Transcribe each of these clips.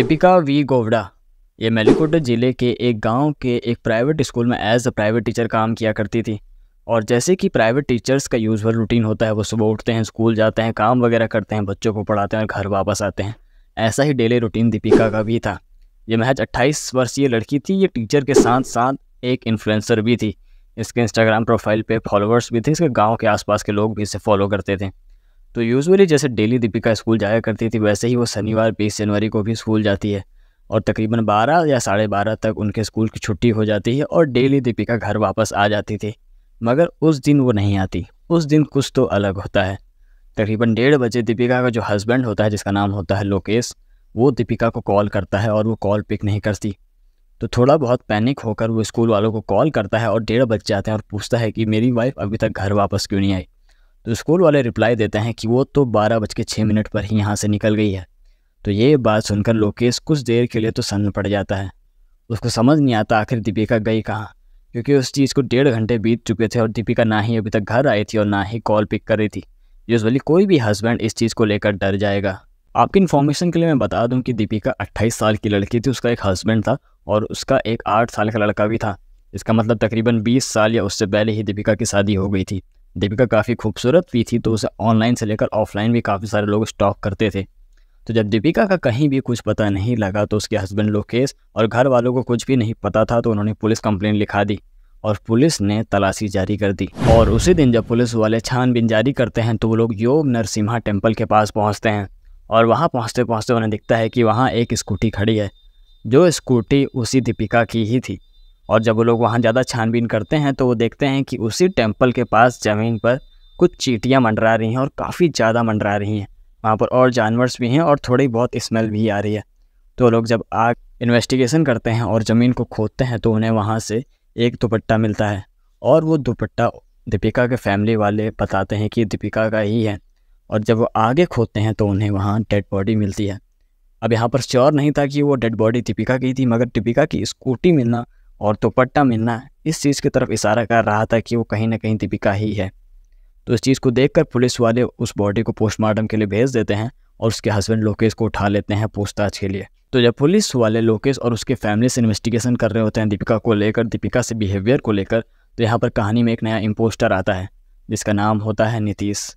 Deepika we गोवड़ा ये मेलिकोट ज़िले के एक गांव के एक प्राइवेट स्कूल में एज अ प्राइवेट टीचर काम किया करती थी और जैसे कि प्राइवेट टीचर्स का यूजुअल रूटीन होता है वो सुबह उठते हैं स्कूल जाते हैं काम वगैरह करते हैं बच्चों को पढ़ाते हैं और घर वापस आते हैं ऐसा ही डेली रूटीन दीपिका का भी था ये महज 28 वर्षीय लड़की थी ये टीचर के साथ साथ एक इन्फ्लुएंसर भी थी इसके इंस्टाग्राम प्रोफाइल पे फॉलोअर्स भी थे इसके गांव के आसपास के लोग भी इसे फॉलो करते थे तो यूजुअली जैसे डेली दीपिका स्कूल जाया करती थी वैसे ही वो शनिवार बीस जनवरी को भी स्कूल जाती है और तकरीबन बारह या साढ़े बारह तक उनके स्कूल की छुट्टी हो जाती है और डेली दीपिका घर वापस आ जाती थी मगर उस दिन वो नहीं आती उस दिन कुछ तो अलग होता है तकरीबन डेढ़ बजे दीपिका का जो हस्बैंड होता है जिसका नाम होता है लोकेश वो दीपिका को कॉल करता है और वो कॉल पिक नहीं करती तो थोड़ा बहुत पैनिक होकर वो स्कूल वालों को कॉल करता है और डेढ़ बज जाते हैं और पूछता है कि मेरी वाइफ अभी तक घर वापस क्यों नहीं आई तो स्कूल वाले रिप्लाई देते हैं कि वो तो बारह बज के छः मिनट पर ही यहाँ से निकल गई है तो ये बात सुनकर लोकेश कुछ देर के लिए तो सन्न पड़ जाता है उसको समझ नहीं आता आखिर दीपिका गई कहाँ क्योंकि उस चीज़ को डेढ़ घंटे बीत चुके थे और दीपिका ना ही अभी तक घर आई थी और ना ही कॉल पिक कर रही थी यूजली कोई भी हस्बैंड इस चीज़ को लेकर डर जाएगा आपकी इन्फॉर्मेशन के लिए मैं बता दूं कि दीपिका 28 साल की लड़की थी उसका एक हस्बैंड था और उसका एक आठ साल का लड़का भी था इसका मतलब तकरीबन 20 साल या उससे पहले ही दीपिका की शादी हो गई थी दीपिका काफ़ी खूबसूरत भी थी तो हम्म। उसे ऑनलाइन से लेकर ऑफलाइन भी काफ़ी सारे लोग स्टॉक करते थे तो जब दीपिका का कहीं भी कुछ पता नहीं लगा तो उसके हस्बैंड लोकेश और घर वालों को कुछ भी नहीं पता था तो उन्होंने पुलिस कंप्लेन लिखा दी और पुलिस ने तलाशी जारी कर दी और उसी दिन जब पुलिस वाले छानबीन जारी करते हैं तो वो लोग योग नरसिम्हा टेम्पल के पास पहुँचते हैं और वहाँ पहुँचते पहुँचते उन्हें दिखता है कि वहाँ एक स्कूटी खड़ी है जो स्कूटी उसी दीपिका की ही थी और जब वो लोग वहाँ ज़्यादा छानबीन करते हैं तो वो देखते हैं कि उसी टेम्पल के पास ज़मीन पर कुछ चीटियाँ मंडरा रही हैं और काफ़ी ज़्यादा मंडरा रही हैं वहाँ पर और जानवर्स भी हैं और थोड़ी बहुत स्मेल भी आ रही है तो लोग जब आग इन्वेस्टिगेशन करते हैं और ज़मीन को खोदते हैं तो उन्हें वहाँ से एक दुपट्टा मिलता है और वो दुपट्टा दीपिका के फैमिली वाले बताते हैं कि दीपिका का ही है और जब वो आगे खोदते हैं तो उन्हें वहाँ डेड बॉडी मिलती है अब यहाँ पर श्योर नहीं था कि वो डेड बॉडी दीपिका की थी मगर दीपिका की स्कूटी मिलना और दुपट्टा तो मिलना इस चीज़ की तरफ इशारा कर रहा था कि वो कहीं ना कहीं दीपिका ही है तो इस चीज़ को देखकर पुलिस वाले उस बॉडी को पोस्टमार्टम के लिए भेज देते हैं और उसके हस्बैंड लोकेश को उठा लेते हैं पूछताछ के लिए तो जब पुलिस वाले लोकेश और उसके फैमिली से इन्वेस्टिगेशन कर रहे होते हैं दीपिका को लेकर दीपिका से बिहेवियर को लेकर तो यहाँ पर कहानी में एक नया इम्पोस्टर आता है जिसका नाम होता है नीतीश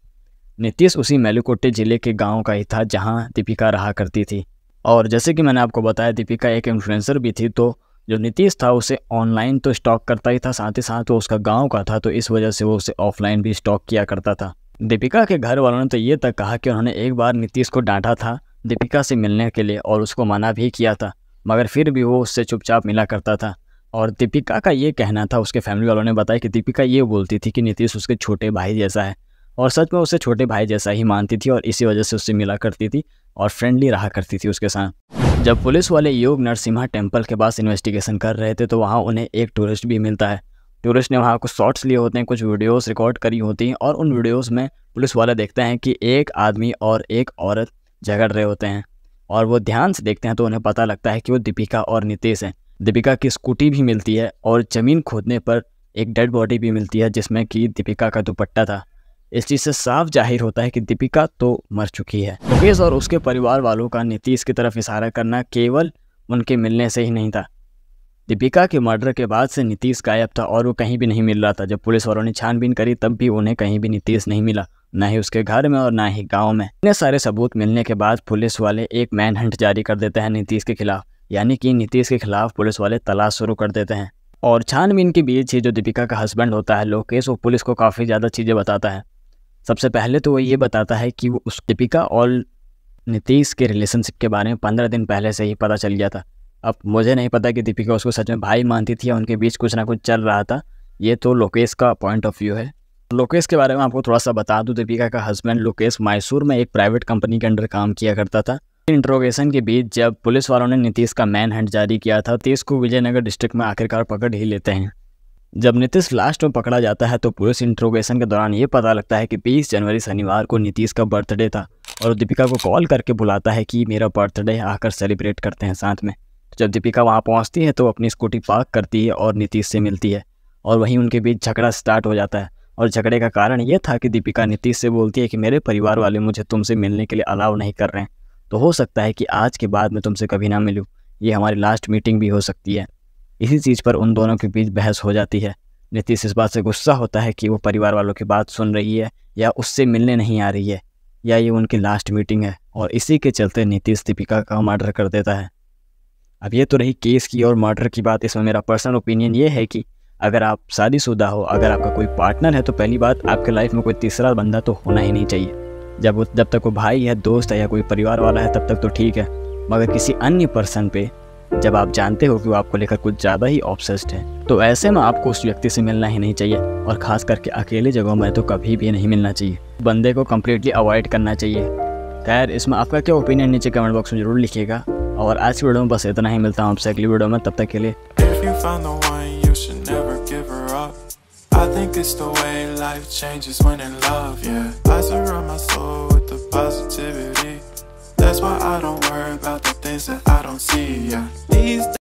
नीतीश उसी मेलुकोटे ज़िले के गाँव का ही था जहाँ दीपिका रहा करती थी और जैसे कि मैंने आपको बताया दीपिका एक इन्फ्लुएंसर भी थी तो जो नीतीश था उसे ऑनलाइन तो स्टॉक करता ही था साथ ही साथ वो उसका गांव का था तो इस वजह से वो उसे ऑफलाइन भी स्टॉक किया करता था दीपिका के घर वालों ने तो ये तक कहा कि उन्होंने एक बार नीतीश को डांटा था दीपिका से मिलने के लिए और उसको मना भी किया था मगर फिर भी वो उससे चुपचाप मिला करता था और दीपिका का ये कहना था उसके फैमिली वालों ने बताया कि दीपिका ये बोलती थी कि नीतीश उसके छोटे भाई जैसा है और सच में उसे छोटे भाई जैसा ही मानती थी और इसी वजह से उससे मिला करती थी और फ्रेंडली रहा करती थी उसके साथ जब पुलिस वाले योग नरसिम्हा टेम्पल के पास इन्वेस्टिगेशन कर रहे थे तो वहाँ उन्हें एक टूरिस्ट भी मिलता है टूरिस्ट ने वहाँ कुछ शॉट्स लिए होते हैं कुछ वीडियोस रिकॉर्ड करी होती हैं और उन वीडियोस में पुलिस वाले देखते हैं कि एक आदमी और एक औरत झगड़ रहे होते हैं और वो ध्यान से देखते हैं तो उन्हें पता लगता है कि वो दीपिका और नितेश हैं दीपिका की स्कूटी भी मिलती है और ज़मीन खोदने पर एक डेड बॉडी भी मिलती है जिसमें कि दीपिका का दुपट्टा था इस चीज़ से साफ जाहिर होता है कि दीपिका तो मर चुकी है मुकेश और उसके परिवार वालों का नीतीश की तरफ इशारा करना केवल उनके मिलने से ही नहीं था दीपिका के मर्डर के बाद से नीतीश गायब था और वो कहीं भी नहीं मिल रहा था जब पुलिस वालों ने छानबीन करी तब भी उन्हें कहीं भी नीतीश नहीं मिला न ही उसके घर में और ना ही गांव में इतने सारे सबूत मिलने के बाद पुलिस वाले एक मैन हंट जारी कर देते हैं नीतीश के खिलाफ यानी कि नीतीश के खिलाफ पुलिस वाले तलाश शुरू कर देते हैं और छानबीन के बीच ही जो दीपिका का हस्बैंड होता है लोकेश वो पुलिस को काफ़ी ज़्यादा चीज़ें बताता है सबसे पहले तो वो ये बताता है कि वो उस दीपिका और नीतीश के रिलेशनशिप के बारे में पंद्रह दिन पहले से ही पता चल गया था अब मुझे नहीं पता कि दीपिका उसको सच में भाई मानती थी या उनके बीच कुछ ना कुछ चल रहा था ये तो लोकेश का पॉइंट ऑफ व्यू है लोकेश के बारे में आपको थोड़ा सा बता दूं दीपिका का हस्बैंड लोकेश मैसूर में एक प्राइवेट कंपनी के अंडर काम किया करता था इंट्रोगेशन के बीच जब पुलिस वालों ने नीतीश का मैन हंड जारी किया था नीतीश को विजयनगर डिस्ट्रिक्ट में आखिरकार पकड़ ही लेते हैं जब नीतीश लास्ट में पकड़ा जाता है तो पुलिस इंट्रोगेशन के दौरान ये पता लगता है कि 20 जनवरी शनिवार को नीतीश का बर्थडे था और दीपिका को कॉल करके बुलाता है कि मेरा बर्थडे आकर सेलिब्रेट करते हैं साथ में जब दीपिका वहाँ पहुँचती है तो अपनी स्कूटी पार्क करती है और नीतीश से मिलती है और वहीं उनके बीच झगड़ा स्टार्ट हो जाता है और झगड़े का कारण यह था कि दीपिका नीतीश से बोलती है कि मेरे परिवार वाले मुझे तुमसे मिलने के लिए अलाव नहीं कर रहे हैं तो हो सकता है कि आज के बाद मैं तुमसे कभी ना मिलूँ ये हमारी लास्ट मीटिंग भी हो सकती है इसी चीज़ पर उन दोनों के बीच बहस हो जाती है नीतीश इस बात से गुस्सा होता है कि वो परिवार वालों की बात सुन रही है या उससे मिलने नहीं आ रही है या ये उनकी लास्ट मीटिंग है और इसी के चलते नीतीश दीपिका का मर्डर कर देता है अब ये तो रही केस की और मर्डर की बात इसमें मेरा पर्सनल ओपिनियन ये है कि अगर आप शादीशुदा हो अगर आपका कोई पार्टनर है तो पहली बात आपके लाइफ में कोई तीसरा बंदा तो होना ही नहीं चाहिए जब जब तक वो भाई है दोस्त है या कोई परिवार वाला है तब तक तो ठीक है मगर किसी अन्य पर्सन पे जब आप जानते हो कि वो आपको लेकर कुछ ज़्यादा ही ऑप्शेस्ट है तो ऐसे में आपको उस व्यक्ति से मिलना ही नहीं चाहिए और ख़ास करके अकेले जगहों में तो कभी भी नहीं मिलना चाहिए बंदे को कम्प्लीटली अवॉइड करना चाहिए खैर इसमें आपका क्या ओपिनियन नीचे कमेंट बॉक्स में ज़रूर लिखिएगा और आज की वीडियो में बस इतना ही मिलता हूँ आपसे अगली वीडियो में तब तक के लिए I think it's the way life changes when in love, yeah. I surround my soul with the positivity. That's why I don't worry about the things that I don't see. Yeah. These